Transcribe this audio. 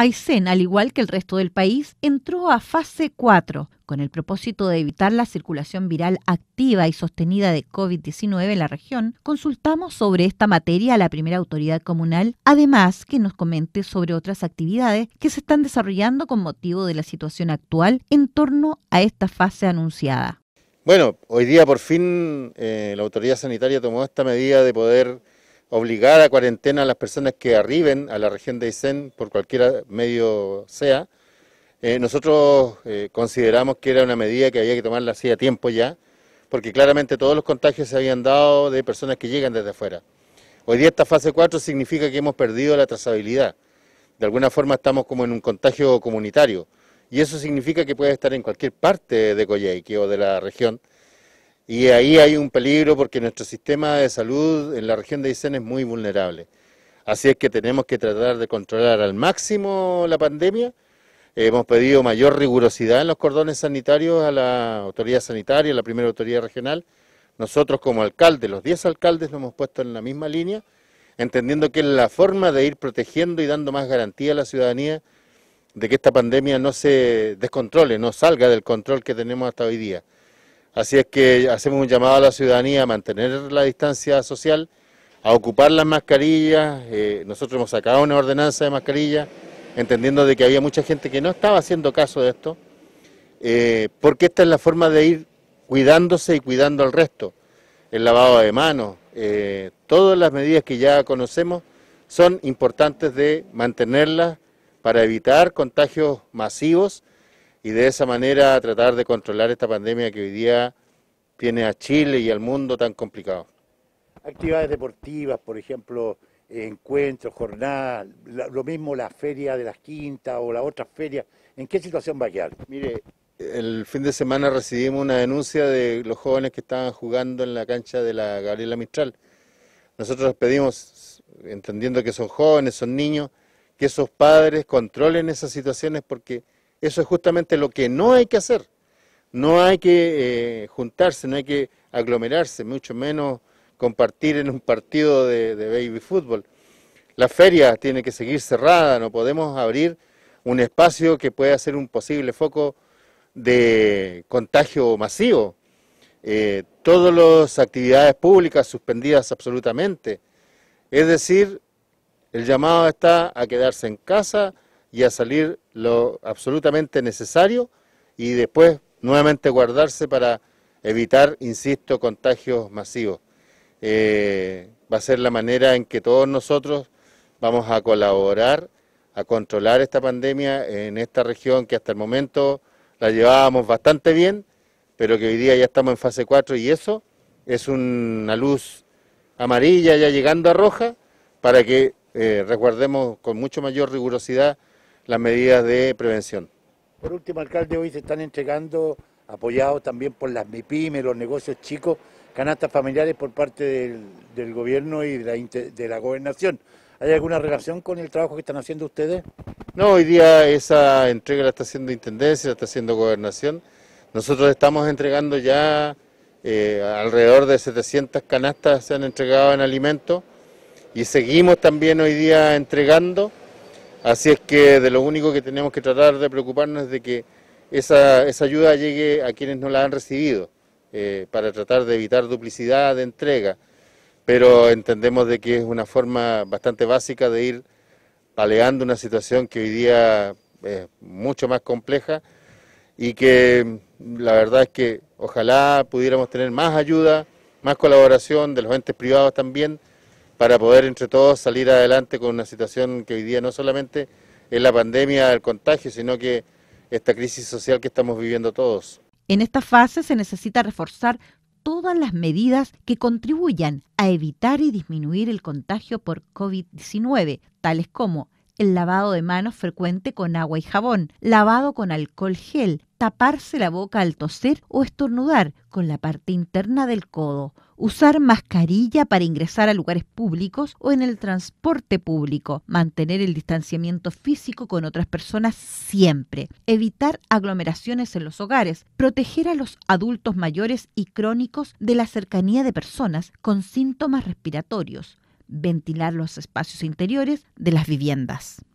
Aysén, al igual que el resto del país, entró a fase 4 con el propósito de evitar la circulación viral activa y sostenida de COVID-19 en la región. Consultamos sobre esta materia a la primera autoridad comunal, además que nos comente sobre otras actividades que se están desarrollando con motivo de la situación actual en torno a esta fase anunciada. Bueno, hoy día por fin eh, la autoridad sanitaria tomó esta medida de poder obligar a cuarentena a las personas que arriben a la región de Isen por cualquier medio sea. Eh, nosotros eh, consideramos que era una medida que había que tomarla hacía tiempo ya, porque claramente todos los contagios se habían dado de personas que llegan desde afuera. Hoy día esta fase 4 significa que hemos perdido la trazabilidad. De alguna forma estamos como en un contagio comunitario. Y eso significa que puede estar en cualquier parte de Coyhaique o de la región y ahí hay un peligro porque nuestro sistema de salud en la región de Aysén es muy vulnerable. Así es que tenemos que tratar de controlar al máximo la pandemia. Hemos pedido mayor rigurosidad en los cordones sanitarios a la autoridad sanitaria, a la primera autoridad regional. Nosotros como alcalde, los 10 alcaldes lo hemos puesto en la misma línea, entendiendo que es la forma de ir protegiendo y dando más garantía a la ciudadanía de que esta pandemia no se descontrole, no salga del control que tenemos hasta hoy día. Así es que hacemos un llamado a la ciudadanía a mantener la distancia social, a ocupar las mascarillas. Eh, nosotros hemos sacado una ordenanza de mascarillas, entendiendo de que había mucha gente que no estaba haciendo caso de esto, eh, porque esta es la forma de ir cuidándose y cuidando al resto. El lavado de manos, eh, todas las medidas que ya conocemos son importantes de mantenerlas para evitar contagios masivos y de esa manera tratar de controlar esta pandemia que hoy día tiene a Chile y al mundo tan complicado. Actividades deportivas, por ejemplo, encuentros, jornadas, lo mismo la feria de las quintas o la otra feria, ¿en qué situación va a quedar? Mire, el fin de semana recibimos una denuncia de los jóvenes que estaban jugando en la cancha de la Gabriela Mistral. Nosotros pedimos, entendiendo que son jóvenes, son niños, que esos padres controlen esas situaciones porque eso es justamente lo que no hay que hacer. No hay que eh, juntarse, no hay que aglomerarse, mucho menos compartir en un partido de, baby fútbol. La feria tiene que seguir cerrada, no podemos abrir un espacio que pueda ser un posible foco de contagio masivo. Eh, todas las actividades públicas suspendidas absolutamente. Es decir, el llamado está a quedarse en casa, y a salir lo absolutamente necesario y después nuevamente guardarse para evitar, insisto, contagios masivos. Eh, va a ser la manera en que todos nosotros vamos a colaborar a controlar esta pandemia en esta región que hasta el momento la llevábamos bastante bien, pero que hoy día ya estamos en fase 4 y eso es una luz amarilla ya llegando a roja para que eh, resguardemos con mucho mayor rigurosidad las medidas de prevención. Por último, alcalde, hoy se están entregando, apoyados también por las MIPIME, los negocios chicos, canastas familiares por parte del, gobierno y de la, gobernación. ¿Hay alguna relación con el trabajo que están haciendo ustedes? No, hoy día esa entrega la está haciendo Intendencia, la está haciendo Gobernación. Nosotros estamos entregando ya eh, alrededor de 700 canastas se han entregado en alimentos y seguimos también hoy día entregando Así es que de lo único que tenemos que tratar de preocuparnos es de que esa, esa ayuda llegue a quienes no la han recibido, eh, para tratar de evitar duplicidad de entrega. Pero entendemos de que es una forma bastante básica de ir paleando una situación que hoy día es mucho más compleja y que la verdad es que ojalá pudiéramos tener más ayuda, más colaboración de los entes privados también para poder entre todos salir adelante con una situación que hoy día no solamente es la pandemia, el contagio, sino que esta crisis social que estamos viviendo todos. En esta fase se necesita reforzar todas las medidas que contribuyan a evitar y disminuir el contagio por COVID-19, tales como el lavado de manos frecuente con agua y jabón, lavado con alcohol gel, taparse la boca al toser o estornudar con la parte interna del codo, usar mascarilla para ingresar a lugares públicos o en el transporte público, mantener el distanciamiento físico con otras personas siempre, evitar aglomeraciones en los hogares, proteger a los adultos mayores y crónicos de la cercanía de personas con síntomas respiratorios, ventilar los espacios interiores de las viviendas.